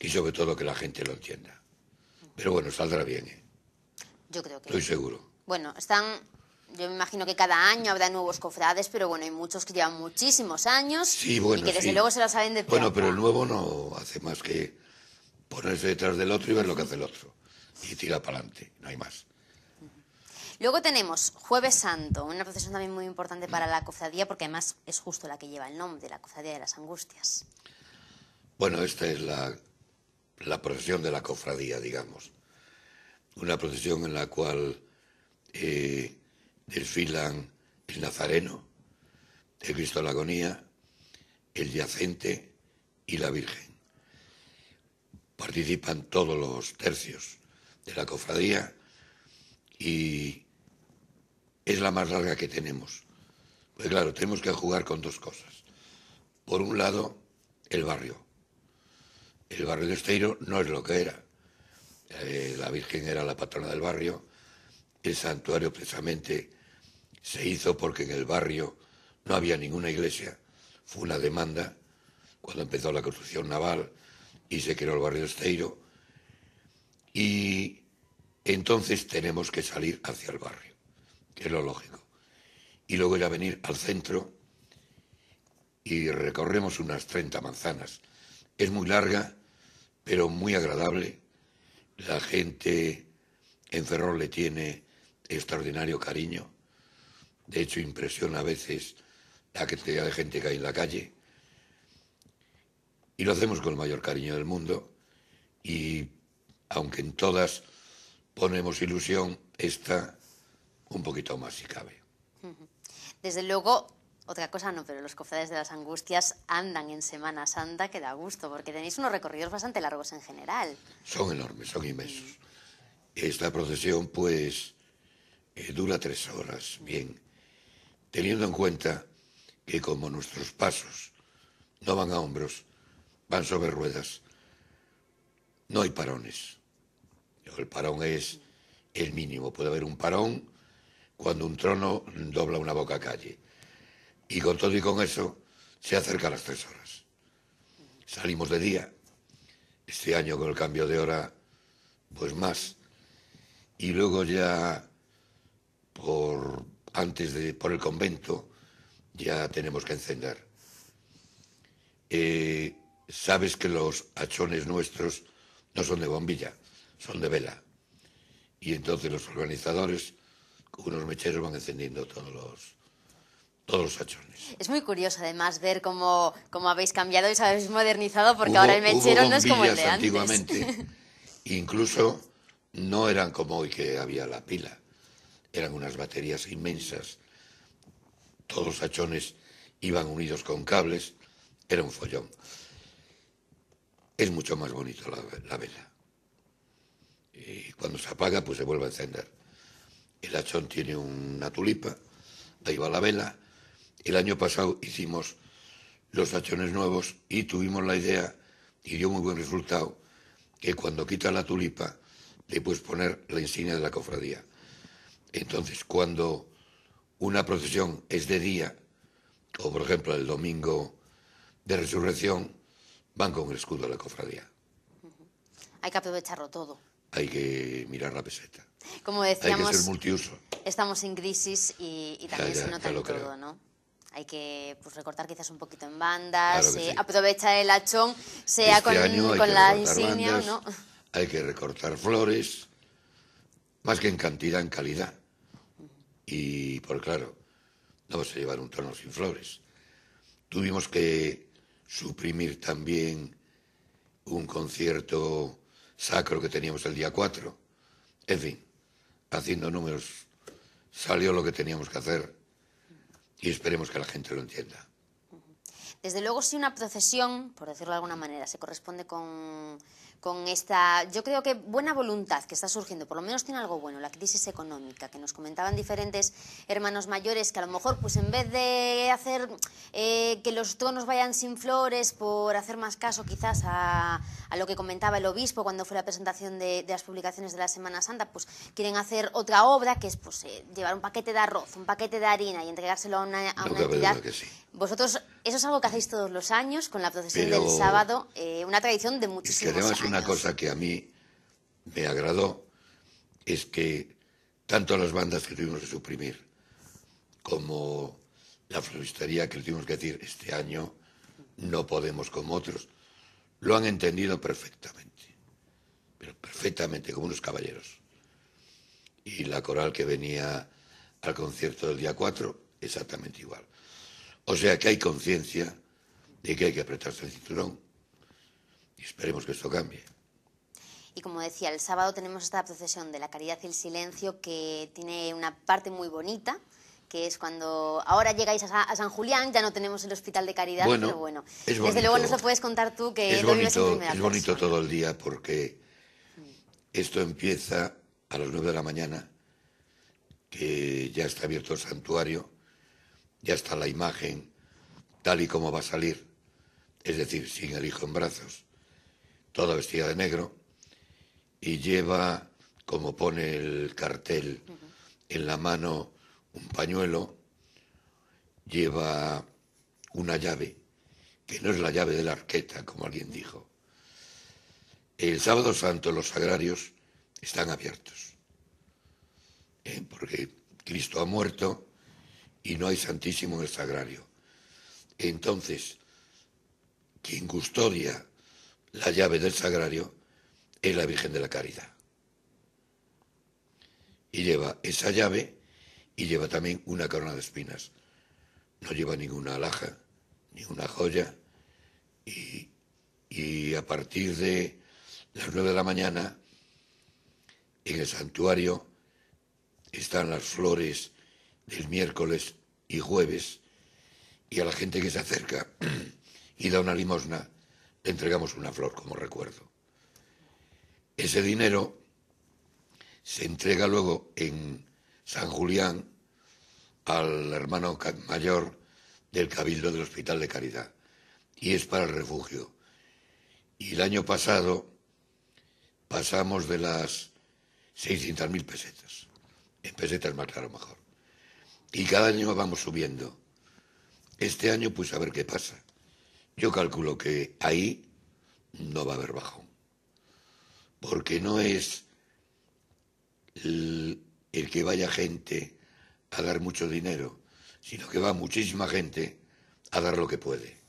y sobre todo que la gente lo entienda. Pero bueno, saldrá bien, ¿eh? Yo creo que... Estoy seguro. Bueno, están... Yo me imagino que cada año habrá nuevos cofrades, pero bueno, hay muchos que llevan muchísimos años y que desde luego se lo saben de Bueno, pero el nuevo no hace más que ponerse detrás del otro y ver lo que hace el otro. Y tira para adelante, no hay más. Luego tenemos Jueves Santo, una procesión también muy importante para la cofradía, porque además es justo la que lleva el nombre, la cofradía de las angustias. Bueno, esta es la la procesión de la cofradía, digamos. Una procesión en la cual eh, desfilan el Nazareno, el Cristo la Agonía, el Yacente y la Virgen. Participan todos los tercios de la cofradía y es la más larga que tenemos. Pues claro, tenemos que jugar con dos cosas. Por un lado, el barrio, el barrio de Esteiro no es lo que era. Eh, la Virgen era la patrona del barrio. El santuario precisamente se hizo porque en el barrio no había ninguna iglesia. Fue una demanda cuando empezó la construcción naval y se creó el barrio de Esteiro. Y entonces tenemos que salir hacia el barrio, que es lo lógico. Y luego a venir al centro y recorremos unas 30 manzanas es muy larga, pero muy agradable. La gente en Ferrol le tiene extraordinario cariño. De hecho, impresiona a veces la cantidad de gente que hay en la calle. Y lo hacemos con el mayor cariño del mundo. Y aunque en todas ponemos ilusión, esta un poquito más si cabe. Desde luego, otra cosa no, pero los cofrades de las angustias andan en Semana Santa que da gusto, porque tenéis unos recorridos bastante largos en general. Son enormes, son inmensos. Esta procesión, pues, eh, dura tres horas, bien. Teniendo en cuenta que como nuestros pasos no van a hombros, van sobre ruedas, no hay parones. El parón es el mínimo. Puede haber un parón cuando un trono dobla una boca calle y con todo y con eso, se acerca las tres horas. Salimos de día. Este año con el cambio de hora, pues más. Y luego ya, por, antes de, por el convento, ya tenemos que encender. Eh, sabes que los achones nuestros no son de bombilla, son de vela. Y entonces los organizadores, con unos mecheros, van encendiendo todos los, todos los achones. Es muy curioso además ver cómo, habéis cambiado y os habéis modernizado porque ahora el mechero no es como el de antes. antiguamente, incluso no eran como hoy que había la pila, eran unas baterías inmensas, todos los achones iban unidos con cables, era un follón. Es mucho más bonito la, vela. Y cuando se apaga, pues se vuelve a encender. El achón tiene una tulipa, ahí va la vela, el año pasado hicimos los tachones nuevos y tuvimos la idea, y dio muy buen resultado, que cuando quita la tulipa le puedes poner la insignia de la cofradía. Entonces, cuando una procesión es de día, o por ejemplo el domingo de resurrección, van con el escudo de la cofradía. Hay que aprovecharlo todo. Hay que mirar la peseta. Como decíamos, multiuso. estamos en crisis y, también se nota todo, ¿no? hay que pues, recortar quizás un poquito en bandas, eh, se aprovechar el hachón, sea este con, la insignia, o ¿no? Hay que recortar flores, más que en cantidad, en calidad. Y, por pues, claro, no vamos a llevar un tono sin flores. Tuvimos que suprimir también un concierto sacro que teníamos el día 4. En fin, haciendo números, salió lo que teníamos que hacer y esperemos que la gente lo entienda. Desde luego, si una procesión, por decirlo de alguna manera, se corresponde con, esta, yo creo que buena voluntad que está surgiendo, por lo menos tiene algo bueno, la crisis económica, que nos comentaban diferentes hermanos mayores, que a lo mejor, pues en vez de hacer eh, que los tonos vayan sin flores, por hacer más caso quizás a, lo que comentaba el obispo cuando fue la presentación de, las publicaciones de la Semana Santa, pues quieren hacer otra obra que es pues, eh, llevar un paquete de arroz, un paquete de harina y entregárselo a una, entidad. Vosotros, eso es algo que hacéis todos los años con la procesión del sábado, eh, una tradición de muchísimos años. además una cosa que a mí me agradó es que tanto las bandas que tuvimos que suprimir como la floristería que tuvimos que decir este año no podemos como otros, lo han entendido perfectamente, pero perfectamente, como unos caballeros. Y la coral que venía al concierto del día 4, exactamente igual. O sea que hay conciencia de que hay que apretarse el cinturón y esperemos que esto cambie. Y como decía, el sábado tenemos esta procesión de la caridad y el silencio que tiene una parte muy bonita, que es cuando ahora llegáis a, San Julián, ya no tenemos el hospital de caridad, pero bueno, desde luego no lo puedes contar tú que es bonito, Es bonito todo el día porque mm. esto empieza a las 9 de la mañana, que ya está abierto el santuario, ya está la imagen tal y como va a salir, es decir, sin el hijo en brazos, toda vestida de negro, y lleva, como pone el cartel, en la mano un pañuelo, lleva una llave, que no es la llave de la arqueta, como alguien dijo. El sábado santo los sagrarios están abiertos, ¿eh? porque Cristo ha muerto y no hay santísimo en el sagrario. Entonces, quien custodia la llave del sagrario es la Virgen de la Caridad. Y lleva esa llave y lleva también una corona de espinas. No lleva ninguna alhaja, ninguna joya. Y, y a partir de las nueve de la mañana, en el santuario están las flores del miércoles y jueves y a la gente que se acerca y da una limosna, le entregamos una flor como recuerdo. Ese dinero se entrega luego en San Julián al hermano mayor del Cabildo del Hospital de Caridad y es para el refugio. Y el año pasado pasamos de las 600.000 pesetas. En pesetas más claro mejor. Y cada año vamos subiendo. Este año, pues a ver qué pasa. Yo calculo que ahí no va a haber bajón. Porque no es el, el que vaya gente a dar mucho dinero, sino que va muchísima gente a dar lo que puede.